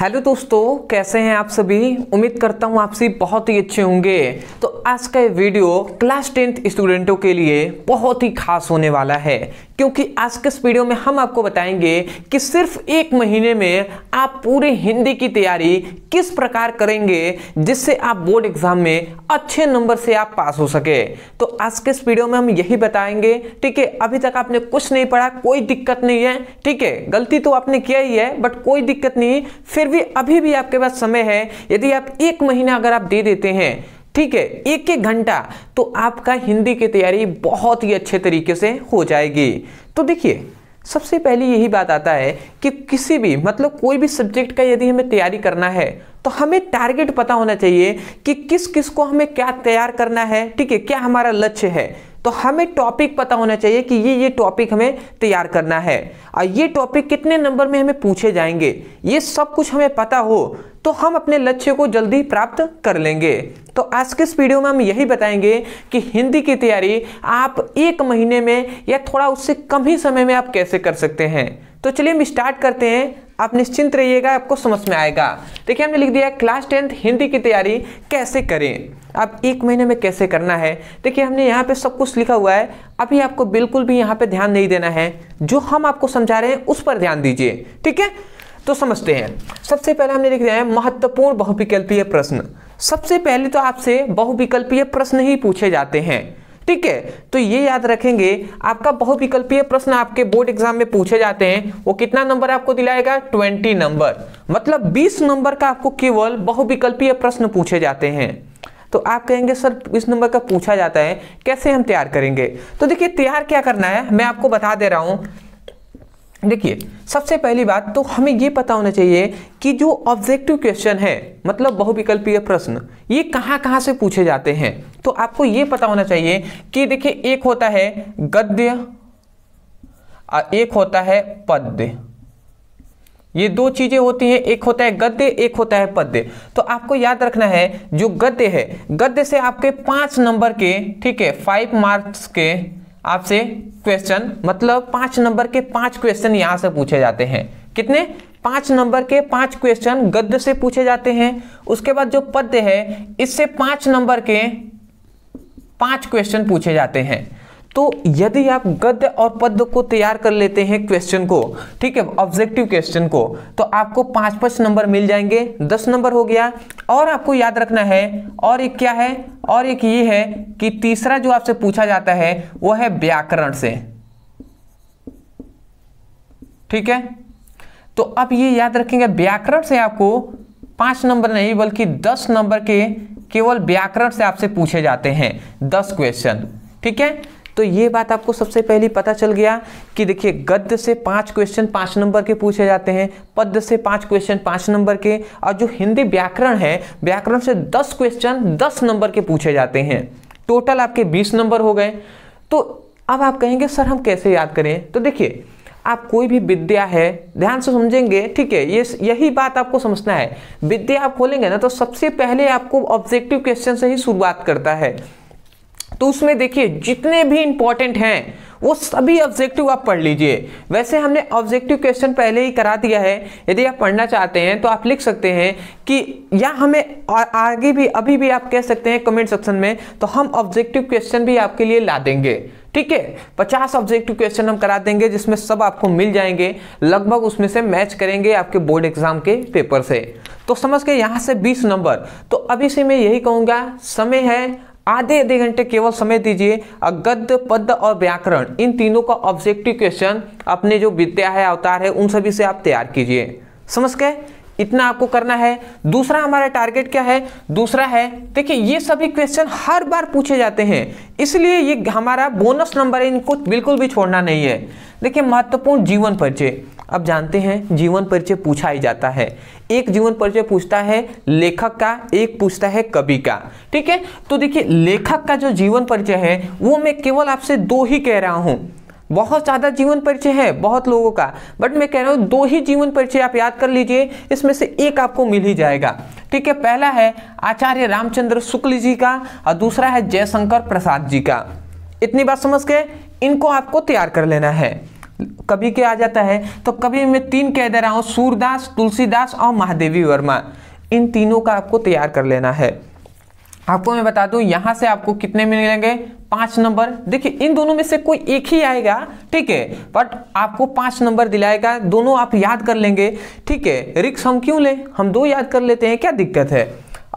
hello दोस्तों कैसे हैं आप सभी उम्मीद करता हूं आप सभी बहुत ही अच्छे होंगे तो आज का ये वीडियो क्लास टेंथ स्टूडेंटों के लिए बहुत ही खास होने वाला है क्योंकि आज के इस वीडियो में हम आपको बताएंगे कि सिर्फ एक महीने में आप पूरे हिंदी की तैयारी किस प्रकार करेंगे जिससे आप बोर्ड एग्जाम में अच्छे नंबर से आप पास हो सके तो आज के इस वीडियो में हम यही बताएंगे ठीक है अभी तक आपने कुछ नहीं पढ़ा कोई दिक्कत नहीं है ठीक है गलती तो आपने किया ही है बट कोई दिक्कत नहीं फिर भी अभी भी आपके पास समय है यदि आप एक महीना अगर आप दे देते हैं ठीक है एक एक घंटा तो आपका हिंदी की तैयारी बहुत ही अच्छे तरीके से हो जाएगी तो देखिए सबसे पहले यही बात आता है कि किसी भी मतलब कोई भी सब्जेक्ट का यदि हमें तैयारी करना है तो हमें टारगेट पता होना चाहिए कि किस किस को हमें क्या तैयार करना है ठीक है क्या हमारा लक्ष्य है तो हमें टॉपिक पता होना चाहिए कि ये ये टॉपिक हमें तैयार करना है और ये टॉपिक कितने नंबर में हमें पूछे जाएंगे ये सब कुछ हमें पता हो तो हम अपने लक्ष्य को जल्दी प्राप्त कर लेंगे तो आज के इस वीडियो में हम यही बताएंगे कि हिंदी की तैयारी आप एक महीने में या थोड़ा उससे कम ही समय में आप कैसे कर सकते हैं तो चलिए हम स्टार्ट करते हैं आप निश्चिंत रहिएगा आपको समझ में आएगा देखिए हमने लिख दिया क्लास टेंथ हिंदी की तैयारी कैसे करें आप एक महीने में कैसे करना है देखिए हमने यहाँ पे सब कुछ लिखा हुआ है अभी आपको बिल्कुल भी यहाँ पे ध्यान नहीं देना है जो हम आपको समझा रहे हैं उस पर ध्यान दीजिए ठीक है तो समझते हैं सबसे पहले हमने लिख दिया है महत्वपूर्ण बहुविकल्पीय प्रश्न सबसे पहले तो आपसे बहुविकल्पीय प्रश्न ही पूछे जाते हैं ठीक है तो ये याद रखेंगे आपका बहुविकल्पीय प्रश्न आपके बोर्ड एग्जाम में पूछे जाते हैं वो कितना नंबर आपको दिलाएगा ट्वेंटी नंबर मतलब बीस नंबर का आपको केवल बहुविकल्पीय प्रश्न पूछे जाते हैं तो आप कहेंगे सर इस नंबर का पूछा जाता है कैसे हम तैयार करेंगे तो देखिए तैयार क्या करना है मैं आपको बता दे रहा हूं देखिए सबसे पहली बात तो हमें ये पता होना चाहिए कि जो ऑब्जेक्टिव क्वेश्चन है मतलब बहुविकल्पीय प्रश्न ये कहाँ कहाँ से पूछे जाते हैं तो आपको ये पता होना चाहिए कि देखिए एक होता है गद्य और एक होता है पद्य ये दो चीज़ें होती हैं एक होता है गद्य एक होता है पद्य तो आपको याद रखना है जो गद्य है गद्य से आपके पांच नंबर के ठीक है फाइव मार्क्स के आपसे क्वेश्चन मतलब पांच नंबर के पांच क्वेश्चन यहां से पूछे जाते हैं कितने पांच नंबर के पांच क्वेश्चन गद्य से पूछे जाते हैं उसके बाद जो पद्य है इससे पांच नंबर के पांच क्वेश्चन पूछे जाते हैं तो यदि आप गद्य और पद्य को तैयार कर लेते हैं क्वेश्चन को ठीक है ऑब्जेक्टिव क्वेश्चन को तो आपको पांच पांच नंबर मिल जाएंगे दस नंबर हो गया और आपको याद रखना है और एक क्या है और एक ये है कि तीसरा जो आपसे पूछा जाता है वो है व्याकरण से ठीक है तो अब ये याद रखेंगे व्याकरण से आपको पांच नंबर नहीं बल्कि दस नंबर के केवल व्याकरण से आपसे पूछे जाते हैं दस क्वेश्चन ठीक है तो ये बात आपको सबसे पहले पता चल गया कि देखिए गद्य से पांच क्वेश्चन पांच नंबर के पूछे जाते हैं पद्य से पांच क्वेश्चन पांच नंबर के और जो हिंदी व्याकरण है व्याकरण से दस क्वेश्चन दस नंबर के पूछे जाते हैं टोटल आपके बीस नंबर हो गए तो अब आप कहेंगे सर हम कैसे याद करें तो देखिए आप कोई भी विद्या है ध्यान से समझेंगे ठीक है ये यही बात आपको समझना है विद्या आप खोलेंगे ना तो सबसे पहले आपको ऑब्जेक्टिव क्वेश्चन से ही शुरुआत करता है तो उसमें देखिए जितने भी इंपॉर्टेंट हैं वो सभी ऑब्जेक्टिव आप पढ़ लीजिए वैसे हमने ऑब्जेक्टिव क्वेश्चन पहले ही करा दिया है यदि आप पढ़ना चाहते हैं तो आप लिख सकते हैं कि या हमें आगे भी अभी भी आप कह सकते हैं कमेंट सेक्शन में तो हम ऑब्जेक्टिव क्वेश्चन भी आपके लिए ला देंगे ठीक है पचास ऑब्जेक्टिव क्वेश्चन हम करा देंगे जिसमें सब आपको मिल जाएंगे लगभग उसमें से मैच करेंगे आपके बोर्ड एग्जाम के पेपर से तो समझ के यहाँ से बीस नंबर तो अभी से मैं यही कहूँगा समय है आधे आधे घंटे केवल समय दीजिए गद्य पद और व्याकरण इन तीनों का ऑब्जेक्टिव क्वेश्चन अपने जो विद्या है अवतार है उन सभी से आप तैयार कीजिए समझ गए इतना आपको करना है दूसरा हमारा टारगेट क्या है दूसरा है देखिए ये सभी क्वेश्चन हर बार पूछे जाते हैं इसलिए ये हमारा बोनस नंबर है इनको बिल्कुल भी छोड़ना नहीं है देखिए महत्वपूर्ण जीवन परिचय अब जानते हैं जीवन परिचय पूछा ही जाता है एक जीवन परिचय पूछता है लेखक का एक पूछता है कवि का ठीक है तो देखिए लेखक का जो जीवन परिचय है वो मैं केवल आपसे दो ही कह रहा हूँ बहुत ज़्यादा जीवन परिचय है बहुत लोगों का बट मैं कह रहा हूँ दो ही जीवन परिचय आप याद कर लीजिए इसमें से एक आपको मिल ही जाएगा ठीक है पहला है आचार्य रामचंद्र शुक्ल जी का और दूसरा है जयशंकर प्रसाद जी का इतनी बात समझ के इनको आपको तैयार कर लेना है कभी के आ जाता है तो कभी मैं तीन कह दे रहा हूँ सूरदास तुलसीदास और महादेवी वर्मा इन तीनों का आपको तैयार कर लेना है आपको मैं बता दूं यहां से आपको कितने मिलेंगे पांच नंबर देखिए इन दोनों में से कोई एक ही आएगा ठीक है बट आपको पांच नंबर दिलाएगा दोनों आप याद कर लेंगे ठीक है रिक्स हम क्यों ले हम दो याद कर लेते हैं क्या दिक्कत है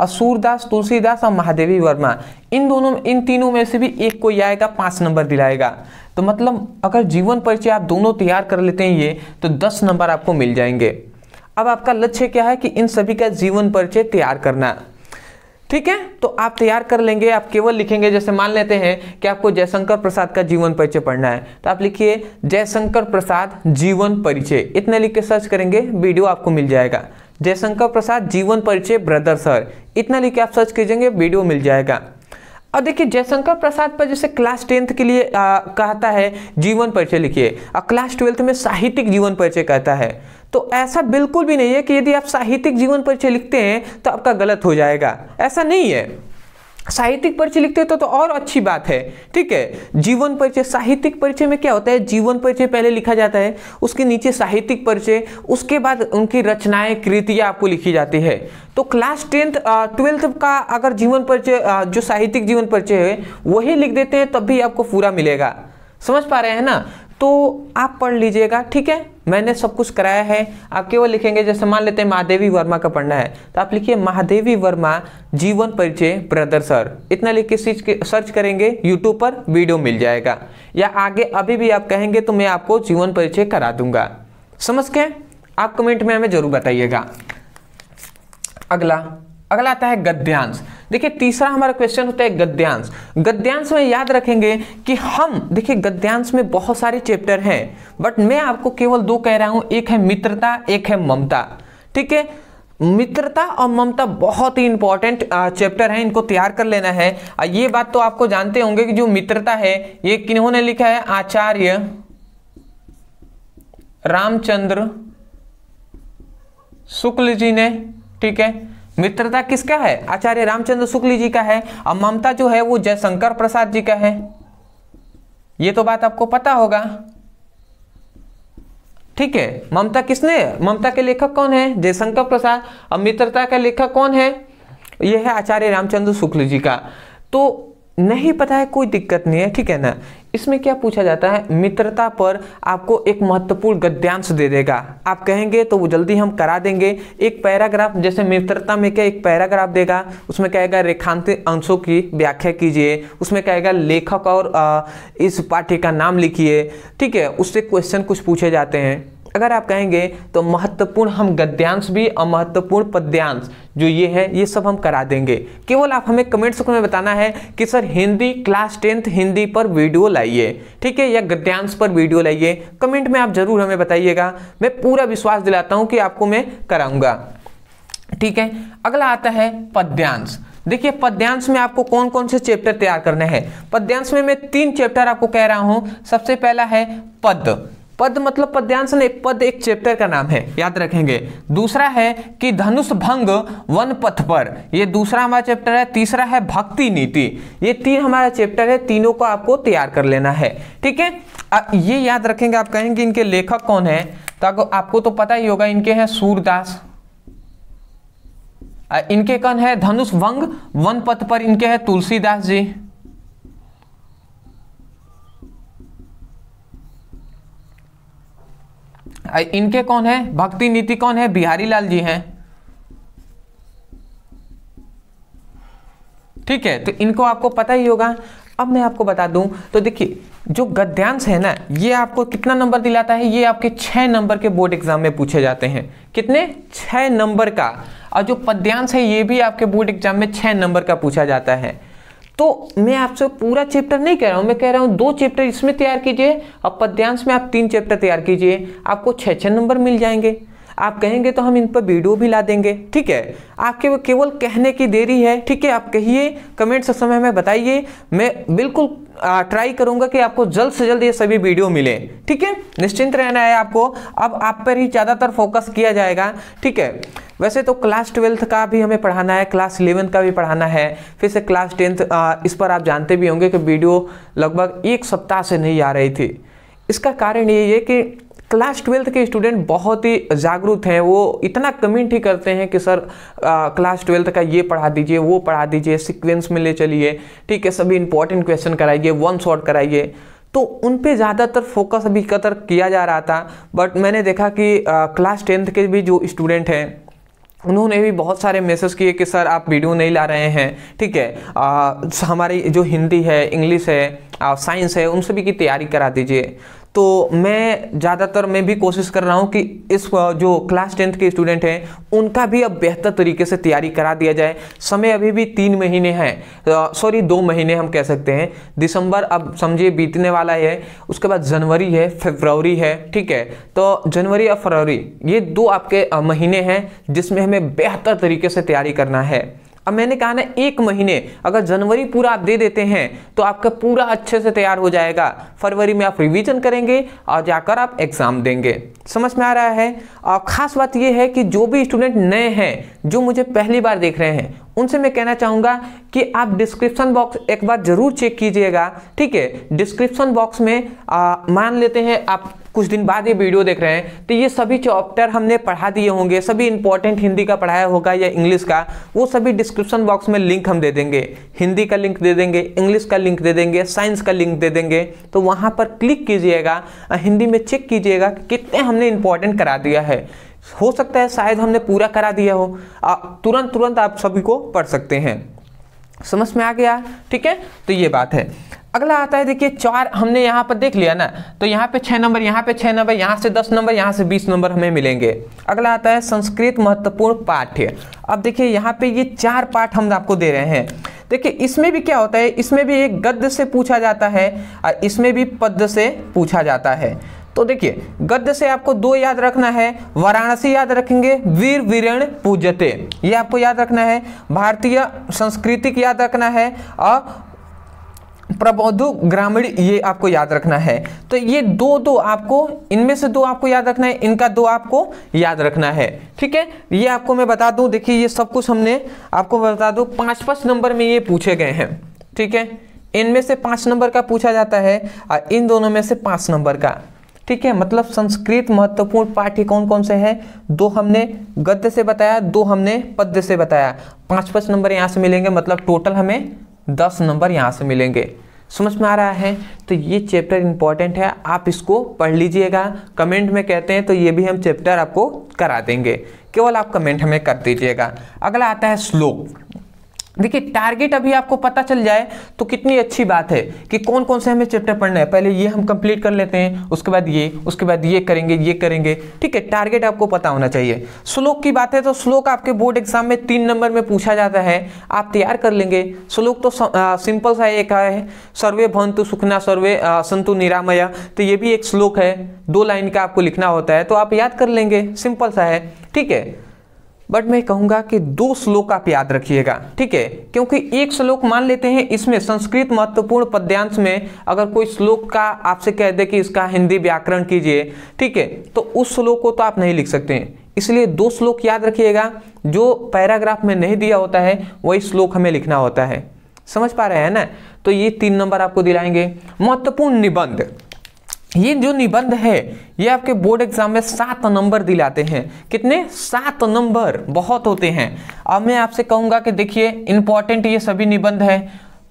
और सूरदास तुलसीदास और महादेवी वर्मा इन दोनों इन तीनों में से भी एक कोई आएगा पांच नंबर दिलाएगा तो मतलब अगर जीवन परिचय आप दोनों तैयार कर लेते हैं ये तो दस नंबर आपको मिल जाएंगे अब आपका लक्ष्य क्या है कि इन सभी का जीवन परिचय तैयार करना ठीक है तो आप तैयार कर लेंगे आप केवल लिखेंगे जैसे मान लेते हैं कि आपको जयशंकर प्रसाद का जीवन परिचय पढ़ना है तो आप लिखिए जयशंकर प्रसाद जीवन परिचय इतने लिख के सर्च करेंगे वीडियो आपको मिल जाएगा जयशंकर प्रसाद जीवन परिचय ब्रदर सर इतना लिख के आप सर्च कीजिएगा वीडियो मिल जाएगा और देखिए जयशंकर प्रसाद पर जैसे क्लास टेंथ के लिए आ, कहता है जीवन परिचय लिखिए और क्लास ट्वेल्थ में साहित्यिक जीवन परिचय कहता है तो ऐसा बिल्कुल भी नहीं है कि यदि आप साहित्यिक जीवन परिचय लिखते हैं तो आपका गलत हो जाएगा ऐसा नहीं है साहित्यिक परिचय लिखते हो तो, तो और अच्छी बात है ठीक है जीवन परिचय साहित्यिक परिचय में क्या होता है जीवन परिचय पहले लिखा जाता है उसके नीचे साहित्यिक परिचय उसके बाद उनकी रचनाएं कृतियाँ आपको लिखी जाती है तो क्लास टेंथ ट्वेल्थ का अगर जीवन परिचय जो साहित्यिक जीवन परिचय है वही लिख देते हैं तब भी आपको पूरा मिलेगा समझ पा रहे हैं ना तो आप पढ़ लीजिएगा ठीक है मैंने सब कुछ कराया है आप केवल लिखेंगे जैसे मान लेते हैं महादेवी वर्मा का पढ़ना है तो आप लिखिए महादेवी वर्मा जीवन परिचय ब्रदर सर इतना लिख के सर्च करेंगे यूट्यूब पर वीडियो मिल जाएगा या आगे अभी भी आप कहेंगे तो मैं आपको जीवन परिचय करा दूंगा समझ के आप कमेंट में हमें जरूर बताइएगा अगला अगला आता है गद्यांश देखिए तीसरा हमारा क्वेश्चन होता है गद्यांश गद्यांश में याद रखेंगे कि हम देखिए गद्यांश में बहुत सारे चैप्टर हैं बट मैं आपको केवल दो कह रहा हूं एक है मित्रता एक है ममता ठीक है मित्रता और ममता बहुत ही इंपॉर्टेंट चैप्टर है इनको तैयार कर लेना है ये बात तो आपको जानते होंगे कि जो मित्रता है ये किन्होंने लिखा है आचार्य रामचंद्र शुक्ल जी ने ठीक है मित्रता किसका है आचार्य रामचंद्र शुक्ल जी का है और ममता जो है वो जयशंकर प्रसाद जी का है ये तो बात आपको पता होगा ठीक है ममता किसने ममता के लेखक कौन है जयशंकर प्रसाद और मित्रता का लेखक कौन है यह है आचार्य रामचंद्र शुक्ल जी का तो नहीं पता है कोई दिक्कत नहीं है ठीक है ना इसमें क्या पूछा जाता है मित्रता पर आपको एक महत्वपूर्ण गद्यांश दे देगा आप कहेंगे तो वो जल्दी हम करा देंगे एक पैराग्राफ जैसे मित्रता में क्या एक पैराग्राफ देगा उसमें कहेगा रेखांत अंशों की व्याख्या कीजिए उसमें कहेगा लेखक और इस पाठ्य का नाम लिखिए ठीक है उससे क्वेश्चन कुछ पूछे जाते हैं अगर आप कहेंगे तो महत्वपूर्ण हम गद्यांश भी और महत्वपूर्ण पद्यांश जो ये है ये सब हम करा देंगे केवल आप हमें कमेंट सेक्शन में बताना है कि sir Hindi class tenth Hindi पर वीडियो लाइए ठीक है या गद्यांश पर वीडियो लाइए कमेंट में आप ज़रूर हमें बताइएगा मैं पूरा विश्वास दिलाता हूँ कि आपको मैं कराऊंगा ठीक है अगला आता है पद्यांश देखिए पद्यांश में आपको कौन कौन से चैप्टर तैयार करने हैं पद्यांश में मैं तीन चैप्टर आपको कह रहा हूं सबसे पहला है पद पद मतलब पद्यांश नहीं पद एक चैप्टर का नाम है याद रखेंगे दूसरा है कि धनुष भंग वन पथ पर ये दूसरा हमारा चैप्टर है तीसरा है भक्ति नीति ये तीन हमारा चैप्टर है तीनों को आपको तैयार कर लेना है ठीक है ये याद रखेंगे आप कहेंगे इनके लेखक कौन है तो आपको तो पता ही होगा इनके हैं सूरदास इनके कौन है धनुष भंग वन पथ पर इनके हैं तुलसीदास जी इनके कौन है भक्ति नीति कौन है बिहारी लाल जी हैं ठीक है तो इनको आपको पता ही होगा अब मैं आपको बता दूं तो देखिए जो गद्यांश है ना ये आपको कितना नंबर दिलाता है ये आपके छह नंबर के बोर्ड एग्जाम में पूछे जाते हैं कितने छह नंबर का और जो पद्यांश है ये भी आपके बोर्ड एग्जाम में छह नंबर का पूछा जाता है तो मैं आपसे पूरा चैप्टर नहीं कह रहा हूँ मैं कह रहा हूँ दो चैप्टर इसमें तैयार कीजिए और पद्यांश में आप तीन चैप्टर तैयार कीजिए आपको छः छः नंबर मिल जाएंगे आप कहेंगे तो हम इन पर वीडियो भी ला देंगे ठीक है आपके केवल कहने की देरी है ठीक है आप कहिए कमेंट सेक्शन में हमें बताइए मैं बिल्कुल ट्राई करूंगा कि आपको जल्द से जल्द ये सभी वीडियो मिले ठीक है निश्चिंत रहना है आपको अब आप पर ही ज़्यादातर फोकस किया जाएगा ठीक है वैसे तो क्लास ट्वेल्थ का भी हमें पढ़ाना है क्लास इलेवेंथ का भी पढ़ाना है फिर से क्लास टेंथ इस पर आप जानते भी होंगे कि वीडियो लगभग एक सप्ताह से नहीं आ रही थी इसका कारण ये है कि क्लास ट्वेल्थ के स्टूडेंट बहुत ही जागरूक हैं वो इतना कमेंट ही करते हैं कि सर आ, क्लास ट्वेल्थ का ये पढ़ा दीजिए वो पढ़ा दीजिए सिक्वेंस में ले चलिए ठीक है सभी इंपॉर्टेंट क्वेश्चन कराइए वन शॉट कराइए तो उन पे ज़्यादातर फोकस अभी कतर किया जा रहा था बट मैंने देखा कि आ, क्लास टेंथ के भी जो स्टूडेंट हैं उन्होंने भी बहुत सारे मैसेज किए कि सर आप वीडियो नहीं ला रहे हैं ठीक है आ, हमारी जो हिंदी है इंग्लिश है साइंस है उन सभी की तैयारी करा दीजिए तो मैं ज़्यादातर मैं भी कोशिश कर रहा हूँ कि इस जो क्लास टेंथ के स्टूडेंट हैं उनका भी अब बेहतर तरीके से तैयारी करा दिया जाए समय अभी भी तीन महीने हैं सॉरी दो महीने हम कह सकते हैं दिसंबर अब समझिए बीतने वाला है उसके बाद जनवरी है फेबरवरी है ठीक है तो जनवरी और फरवरी ये दो आपके महीने हैं जिसमें हमें बेहतर तरीके से तैयारी करना है अब मैंने कहा ना एक महीने अगर जनवरी पूरा आप दे देते हैं तो आपका पूरा अच्छे से तैयार हो जाएगा फरवरी में आप रिवीजन करेंगे और जाकर आप एग्ज़ाम देंगे समझ में आ रहा है और ख़ास बात यह है कि जो भी स्टूडेंट नए हैं जो मुझे पहली बार देख रहे हैं उनसे मैं कहना चाहूँगा कि आप डिस्क्रिप्शन बॉक्स एक बार ज़रूर चेक कीजिएगा ठीक है डिस्क्रिप्शन बॉक्स में आ, मान लेते हैं आप कुछ दिन बाद ये वीडियो देख रहे हैं तो ये सभी चैप्टर हमने पढ़ा दिए होंगे सभी इंपॉर्टेंट हिंदी का पढ़ाया होगा या इंग्लिश का वो सभी डिस्क्रिप्शन बॉक्स में लिंक हम दे देंगे हिंदी का लिंक दे देंगे इंग्लिश का लिंक दे देंगे साइंस का लिंक दे देंगे तो वहाँ पर क्लिक कीजिएगा हिंदी में चेक कीजिएगा कि कितने हमने इंपॉर्टेंट करा दिया है हो सकता है शायद हमने पूरा करा दिया हो आप तुरंत तुरंत आप सभी को पढ़ सकते हैं समझ में आ गया ठीक है तो ये बात है अगला आता है देखिए चार हमने यहाँ पर देख लिया ना तो यहाँ पे छः नंबर यहाँ पे छः नंबर यहाँ से दस नंबर यहाँ से बीस नंबर हमें मिलेंगे अगला आता है संस्कृत महत्वपूर्ण पाठ्य अब देखिए यहाँ पे ये चार पाठ हम आपको दे रहे हैं देखिए इसमें भी क्या होता है इसमें भी एक गद्य से पूछा जाता है और इसमें भी पद्य से पूछा जाता है तो देखिए गद्य से आपको दो याद रखना है वाराणसी याद रखेंगे वीर वीरण पूजते ये आपको याद रखना है भारतीय संस्कृति याद रखना है और प्रबोधु ग्रामीण ये आपको याद रखना है तो ये दो दो आपको इनमें से दो आपको याद रखना है इनका दो आपको याद रखना है ठीक है ये आपको मैं बता दूं देखिए ये सब कुछ हमने आपको बता दूं पाँच पाँच नंबर में ये पूछे गए हैं ठीक है इनमें से पांच नंबर का पूछा जाता है और इन दोनों में से पाँच नंबर का ठीक है मतलब संस्कृत महत्वपूर्ण पाठ्य कौन कौन से हैं दो हमने गद्य से बताया दो हमने पद्य से बताया पाँच पाँच नंबर यहाँ से मिलेंगे मतलब टोटल हमें दस नंबर यहाँ से मिलेंगे समझ में आ रहा है तो ये चैप्टर इंपॉर्टेंट है आप इसको पढ़ लीजिएगा कमेंट में कहते हैं तो ये भी हम चैप्टर आपको करा देंगे केवल आप कमेंट हमें कर दीजिएगा अगला आता है श्लोक देखिए टारगेट अभी आपको पता चल जाए तो कितनी अच्छी बात है कि कौन कौन से हमें चैप्टर पढ़ना है पहले ये हम कंप्लीट कर लेते हैं उसके बाद ये उसके बाद ये करेंगे ये करेंगे ठीक है टारगेट आपको पता होना चाहिए श्लोक की बात है तो श्लोक आपके बोर्ड एग्जाम में तीन नंबर में पूछा जाता है आप तैयार कर लेंगे श्लोक तो सिंपल सा एक है सर्वे भंतु सुखना सर्वे संतु निरामया तो ये भी एक श्लोक है दो लाइन का आपको लिखना होता है तो आप याद कर लेंगे सिंपल सा है ठीक है बट मैं कहूंगा कि दो श्लोक आप याद रखिएगा ठीक है क्योंकि एक श्लोक मान लेते हैं इसमें संस्कृत महत्वपूर्ण पद्यांश में अगर कोई श्लोक का आपसे कह दे कि इसका हिंदी व्याकरण कीजिए ठीक है तो उस श्लोक को तो आप नहीं लिख सकते हैं इसलिए दो श्लोक याद रखिएगा जो पैराग्राफ में नहीं दिया होता है वही श्लोक हमें लिखना होता है समझ पा रहे हैं ना तो ये तीन नंबर आपको दिलाएंगे महत्वपूर्ण निबंध ये जो निबंध है ये आपके बोर्ड एग्जाम में सात नंबर दिलाते हैं कितने सात नंबर बहुत होते हैं अब मैं आपसे कहूँगा कि देखिए इम्पॉर्टेंट ये सभी निबंध है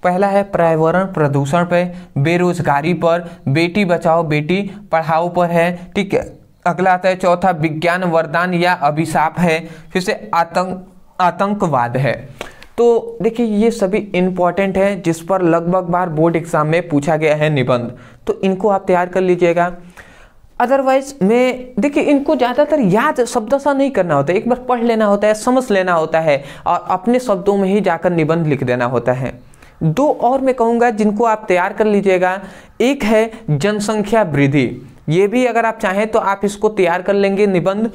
पहला है पर्यावरण प्रदूषण पर बेरोजगारी पर बेटी बचाओ बेटी पढ़ाओ पर है ठीक है अगला आता है चौथा विज्ञान वरदान या अभिशाप है फिर से आतंक आतंकवाद है तो देखिए ये सभी इंपॉर्टेंट है जिस पर लगभग बार बोर्ड एग्जाम में पूछा गया है निबंध तो इनको आप तैयार कर लीजिएगा अदरवाइज मैं देखिए इनको ज़्यादातर याद शब्द सा नहीं करना होता एक बार पढ़ लेना होता है समझ लेना होता है और अपने शब्दों में ही जाकर निबंध लिख देना होता है दो और मैं कहूँगा जिनको आप तैयार कर लीजिएगा एक है जनसंख्या वृद्धि ये भी अगर आप चाहें तो आप इसको तैयार कर लेंगे निबंध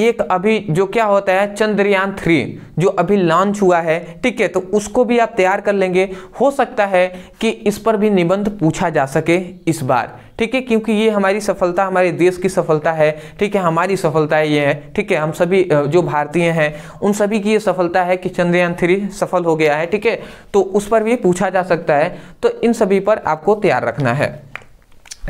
एक अभी जो क्या होता है चंद्रयान थ्री जो अभी लॉन्च हुआ है ठीक है तो उसको भी आप तैयार कर लेंगे हो सकता है कि इस पर भी निबंध पूछा जा सके इस बार ठीक है क्योंकि ये हमारी सफलता हमारे देश की सफलता है ठीक है हमारी सफलता है ये है ठीक है हम सभी जो भारतीय हैं उन सभी की ये सफलता है कि चंद्रयान थ्री सफल हो गया है ठीक है तो उस पर भी पूछा जा सकता है तो इन सभी पर आपको तैयार रखना है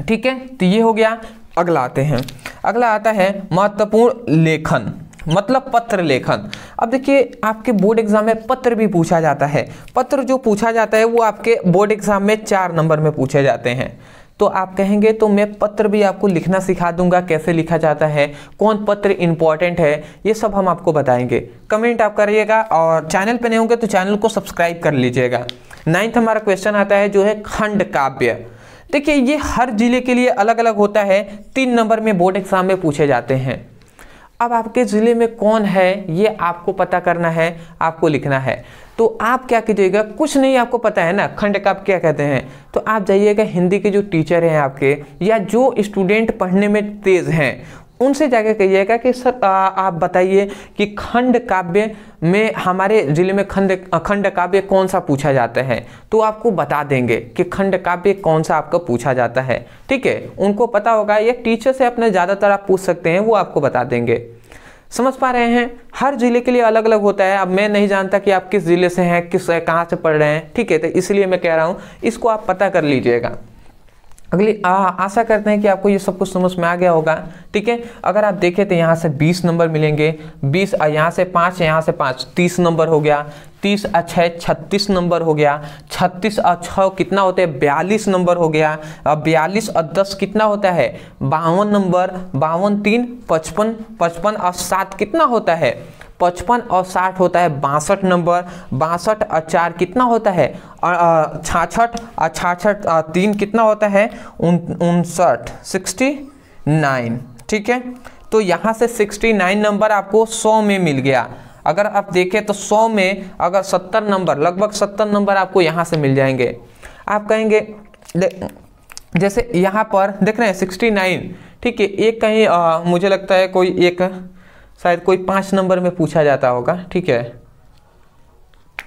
ठीक है तो ये हो गया अगला आते हैं अगला आता है महत्वपूर्ण लेखन मतलब पत्र लेखन अब देखिए आपके बोर्ड एग्जाम में पत्र भी पूछा जाता है पत्र जो पूछा जाता है वो आपके बोर्ड एग्जाम में चार नंबर में पूछे जाते हैं तो आप कहेंगे तो मैं पत्र भी आपको लिखना सिखा दूंगा कैसे लिखा जाता है कौन पत्र इंपॉर्टेंट है ये सब हम आपको बताएंगे कमेंट आप करिएगा और चैनल पर नहीं होंगे तो चैनल को सब्सक्राइब कर लीजिएगा नाइन्थ हमारा क्वेश्चन आता है जो है खंड काव्य देखिए ये हर जिले के लिए अलग अलग होता है तीन नंबर में बोर्ड एग्जाम में पूछे जाते हैं अब आपके ज़िले में कौन है ये आपको पता करना है आपको लिखना है तो आप क्या कीजिएगा कुछ नहीं आपको पता है ना खंड का आप क्या कहते हैं तो आप जाइएगा हिंदी के जो टीचर हैं आपके या जो स्टूडेंट पढ़ने में तेज़ हैं उनसे जाकर कहिएगा कि सर आ, आप बताइए कि खंड काव्य में हमारे ज़िले में खंड खंड काव्य कौन सा पूछा जाता है तो आपको बता देंगे कि खंड काव्य कौन सा आपका पूछा जाता है ठीक है उनको पता होगा ये टीचर से अपने ज़्यादातर आप पूछ सकते हैं वो आपको बता देंगे समझ पा रहे हैं हर ज़िले के लिए अलग अलग होता है अब मैं नहीं जानता कि आप किस ज़िले से हैं किस कहाँ से पढ़ रहे हैं ठीक है तो इसलिए मैं कह रहा हूँ इसको आप पता कर लीजिएगा अगली आ, आशा करते हैं कि आपको ये सब कुछ समझ में आ गया होगा ठीक है अगर आप देखें तो यहाँ से 20 नंबर मिलेंगे 20 यहाँ से पाँच यहाँ से पाँच 30 नंबर हो गया 30 और छः छत्तीस नंबर हो गया 36 और छः कितना होते हैं बयालीस नंबर हो गया और बयालीस और दस कितना होता है बावन नंबर बावन तीन पचपन पचपन और सात कितना होता है पचपन और साठ होता है बासठ नंबर बासठ और चार कितना होता है छाछठ और छाछठ तीन कितना होता है उनसठ सिक्सटी नाइन ठीक है तो यहाँ से सिक्सटी नाइन नंबर आपको सौ में मिल गया अगर आप देखें तो सौ में अगर सत्तर नंबर लगभग सत्तर नंबर आपको यहाँ से मिल जाएंगे आप कहेंगे जैसे यहाँ पर देख रहे हैं सिक्सटी नाइन ठीक है एक कहीं आ, मुझे लगता है कोई एक शायद कोई पाँच नंबर में पूछा जाता होगा ठीक है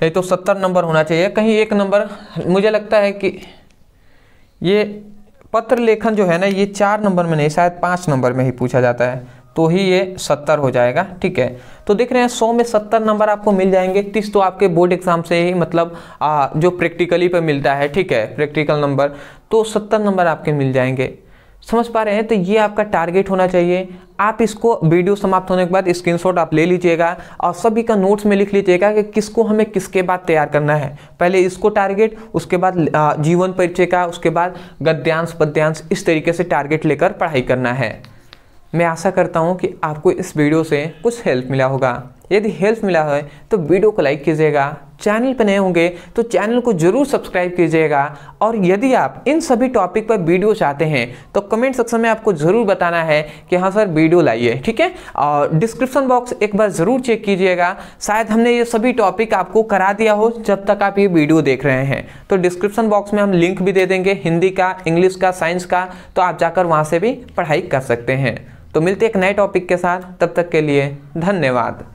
नहीं तो सत्तर नंबर होना चाहिए कहीं एक नंबर मुझे लगता है कि ये पत्र लेखन जो है ना ये चार नंबर में नहीं शायद पाँच नंबर में ही पूछा जाता है तो ही ये सत्तर हो जाएगा ठीक है तो देख रहे हैं सौ में सत्तर नंबर आपको मिल जाएंगे तीस तो आपके बोर्ड एग्जाम से ही मतलब आ, जो प्रैक्टिकली पे मिलता है ठीक है प्रैक्टिकल नंबर तो सत्तर नंबर आपके मिल जाएंगे समझ पा रहे हैं तो ये आपका टारगेट होना चाहिए आप इसको वीडियो समाप्त होने के बाद स्क्रीनशॉट आप ले लीजिएगा और सभी का नोट्स में लिख लीजिएगा कि किसको हमें किसके बाद तैयार करना है पहले इसको टारगेट उसके बाद जीवन परिचय का उसके बाद गद्यांश पद्यांश इस तरीके से टारगेट लेकर पढ़ाई करना है मैं आशा करता हूँ कि आपको इस वीडियो से कुछ हेल्प मिला होगा यदि हेल्प मिला है तो वीडियो को लाइक कीजिएगा चैनल पर नए होंगे तो चैनल को जरूर सब्सक्राइब कीजिएगा और यदि आप इन सभी टॉपिक पर वीडियो चाहते हैं तो कमेंट सेक्शन में आपको ज़रूर बताना है कि हाँ सर वीडियो लाइए ठीक है और डिस्क्रिप्शन बॉक्स एक बार ज़रूर चेक कीजिएगा शायद हमने ये सभी टॉपिक आपको करा दिया हो जब तक आप ये वीडियो देख रहे हैं तो डिस्क्रिप्शन बॉक्स में हम लिंक भी दे देंगे हिंदी का इंग्लिश का साइंस का तो आप जाकर वहाँ से भी पढ़ाई कर सकते हैं तो मिलते एक नए टॉपिक के साथ तब तक के लिए धन्यवाद